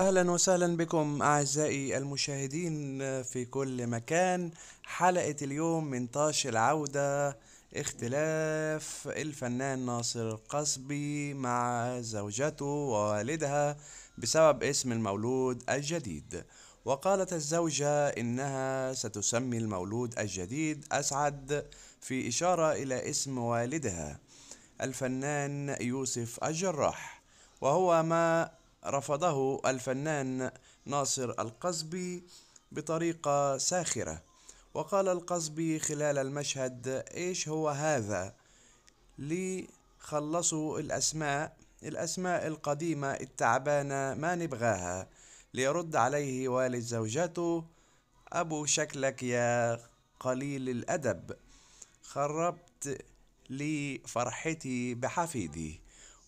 اهلا وسهلا بكم اعزائي المشاهدين في كل مكان حلقة اليوم من طاش العودة اختلاف الفنان ناصر القصبي مع زوجته ووالدها بسبب اسم المولود الجديد وقالت الزوجة إنها ستسمي المولود الجديد أسعد في إشارة إلى اسم والدها الفنان يوسف الجراح وهو ما رفضه الفنان ناصر القصبي بطريقة ساخرة وقال القصبي خلال المشهد ايش هو هذا لي خلصوا الاسماء الاسماء القديمة التعبانة ما نبغاها ليرد عليه والد زوجته ابو شكلك يا قليل الادب خربت لي فرحتي بحفيدي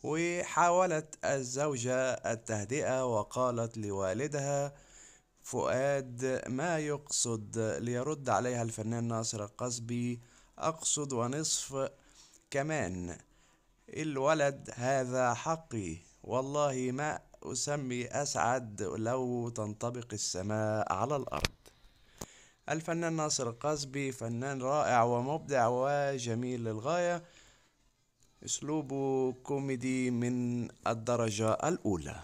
وحاولت الزوجة التهدئة وقالت لوالدها فؤاد ما يقصد ليرد عليها الفنان ناصر القصبي أقصد ونصف كمان الولد هذا حقي والله ما أسمي أسعد لو تنطبق السماء على الأرض الفنان ناصر القصبي فنان رائع ومبدع وجميل للغاية أسلوبه كوميدي من الدرجة الأولى